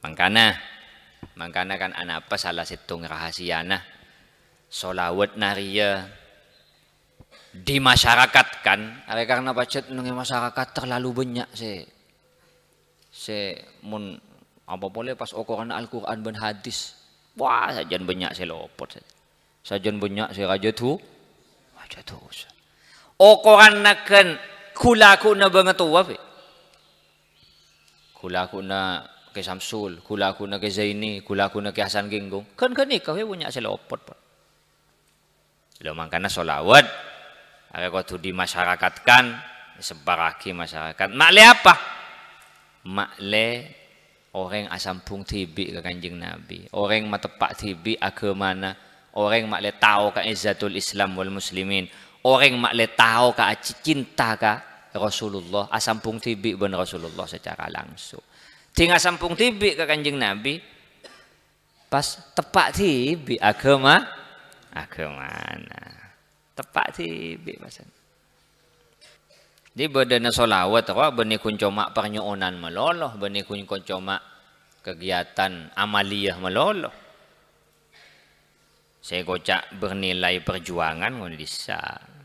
Mangkana. Mangkana kan apa salah rahasia rahasiana. Solawat naria di masyarakat kan. Ada kerana pacet nungi masyarakat terlalu banyak se. Se mun apa boleh pas okoran Al-Quran dan hadis. Wah, sajian banyak saya lopot. Sajian banyak saya raja tu. Raja tu. Okoran nakan kulaku na bangat tu. Kulaku na ke Samsul, kula aku nak ke Zaini, kula aku nak ke Hasan Genggong. Kan kan nikah we punya asal opot pun. Lo mangkana solawat, ada kau tu di masyarakat kan, sebaraki masyarakat. Mak le apa? Mak le orang asam pung tibi ke kanjing Nabi, orang mata pak tibi agamana, orang mak le tahu ke Izzatul Islam wal Muslimin, orang mak le tahu ke cinta ka Rasulullah, asam pung tibi ben Rasulullah secara langsung tinggal sampung tibi ke kanjeng Nabi pas tepak tibi agama agama tepak tibi pasan di badan solawat kok bani kuncomak pernyuonan meloloh bani kuncomak kegiatan amaliyah meloloh saya kocak bernilai perjuangan ngono disak